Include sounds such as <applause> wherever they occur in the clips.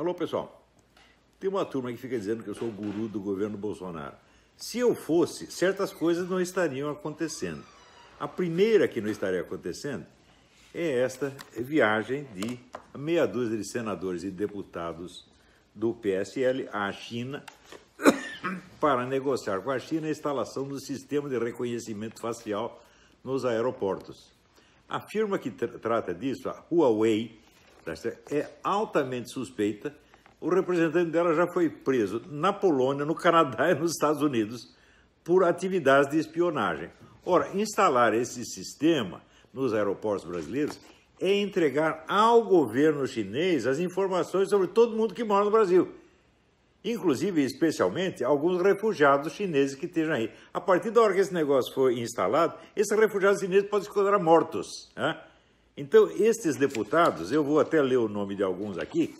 Alô, pessoal. Tem uma turma que fica dizendo que eu sou o guru do governo Bolsonaro. Se eu fosse, certas coisas não estariam acontecendo. A primeira que não estaria acontecendo é esta viagem de meia dúzia de senadores e deputados do PSL à China <coughs> para negociar com a China a instalação do sistema de reconhecimento facial nos aeroportos. A firma que trata disso, a Huawei, Tá é altamente suspeita. O representante dela já foi preso na Polônia, no Canadá <laughs> e nos Estados Unidos por atividades de espionagem. Ora, instalar esse sistema nos aeroportos brasileiros é entregar ao governo chinês as informações sobre todo mundo que mora no Brasil, inclusive, especialmente, alguns refugiados chineses que estejam aí. A partir da hora que esse negócio for instalado, esses refugiados chineses podem se considerar mortos. Né? Então, estes deputados, eu vou até ler o nome de alguns aqui,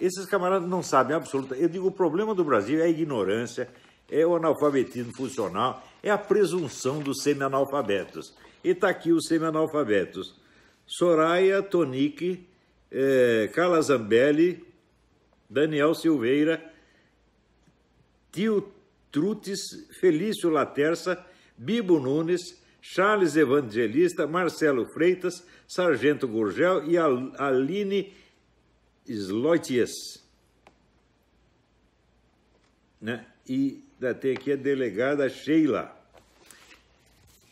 esses camaradas não sabem absolutamente. Eu digo, o problema do Brasil é a ignorância, é o analfabetismo funcional, é a presunção dos semi-analfabetos. E está aqui os semi-analfabetos. Soraya Tonique, eh, Carla Zambelli, Daniel Silveira, Tio Trutes, Felício Laterça, Bibo Nunes, Charles Evangelista, Marcelo Freitas, Sargento Gurgel e Aline Sloitias. Né? E tem aqui a delegada Sheila.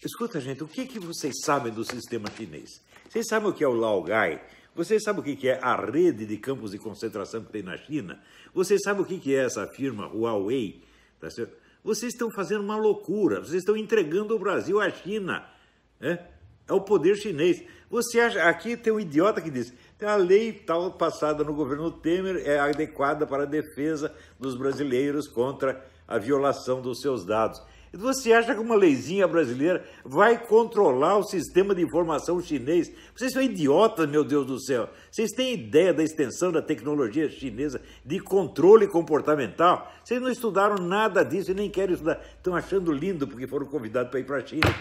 Escuta, gente, o que, que vocês sabem do sistema chinês? Vocês sabem o que é o Laogai? Vocês sabem o que, que é a rede de campos de concentração que tem na China? Vocês sabem o que, que é essa firma Huawei? Tá certo? Vocês estão fazendo uma loucura, vocês estão entregando o Brasil à China. é né? É o poder chinês. Você acha, aqui tem um idiota que diz, tem a lei tal passada no governo Temer é adequada para a defesa dos brasileiros contra a violação dos seus dados. Você acha que uma leizinha brasileira vai controlar o sistema de informação chinês? Vocês são idiotas, meu Deus do céu. Vocês têm ideia da extensão da tecnologia chinesa de controle comportamental? Vocês não estudaram nada disso e nem querem estudar. Estão achando lindo porque foram convidados para ir para a China.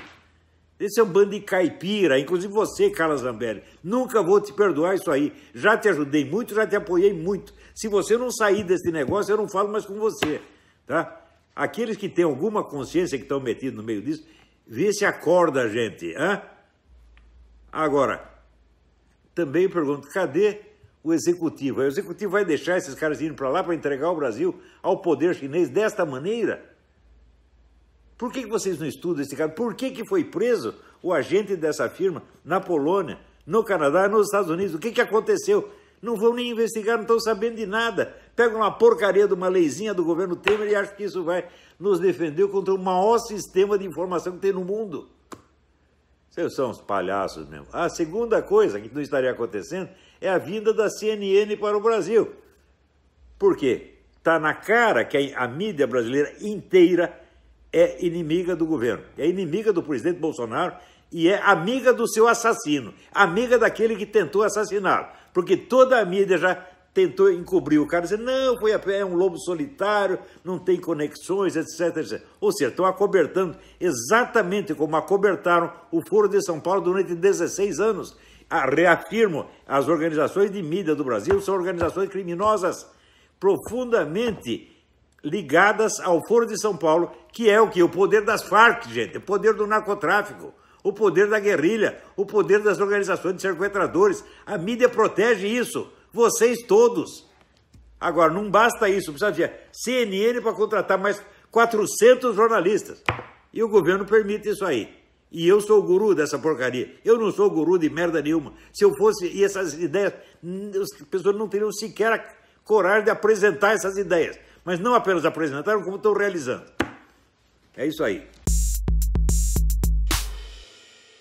Esse é um bando de caipira, inclusive você, Carla Zambelli. Nunca vou te perdoar isso aí. Já te ajudei muito, já te apoiei muito. Se você não sair desse negócio, eu não falo mais com você, tá? Aqueles que têm alguma consciência que estão metidos no meio disso, vê se acorda, gente. Hã? Agora, também pergunto, cadê o executivo? O executivo vai deixar esses caras indo para lá para entregar o Brasil ao poder chinês desta maneira? Por que, que vocês não estudam esse cara? Por que, que foi preso o agente dessa firma na Polônia, no Canadá, nos Estados Unidos? O que, que aconteceu? não vão nem investigar, não estão sabendo de nada. Pegam uma porcaria de uma leizinha do governo Temer e acham que isso vai nos defender contra o maior sistema de informação que tem no mundo. Vocês são uns palhaços mesmo. A segunda coisa que não estaria acontecendo é a vinda da CNN para o Brasil. Por quê? Está na cara que a mídia brasileira inteira é inimiga do governo, é inimiga do presidente Bolsonaro e é amiga do seu assassino, amiga daquele que tentou assassiná-lo. Porque toda a mídia já tentou encobrir o cara, dizendo, não, foi a pé, é um lobo solitário, não tem conexões, etc, etc. Ou seja, estão acobertando exatamente como acobertaram o Foro de São Paulo durante 16 anos. Ah, reafirmo, as organizações de mídia do Brasil são organizações criminosas profundamente ligadas ao Foro de São Paulo, que é o que? O poder das Farc, gente, o poder do narcotráfico o poder da guerrilha, o poder das organizações de sequestradores. A mídia protege isso, vocês todos. Agora, não basta isso, precisa de CNN para contratar mais 400 jornalistas. E o governo permite isso aí. E eu sou o guru dessa porcaria. Eu não sou guru de merda nenhuma. Se eu fosse, e essas ideias, as hum, pessoas não teriam sequer a coragem de apresentar essas ideias. Mas não apenas apresentaram, como estão realizando. É isso aí.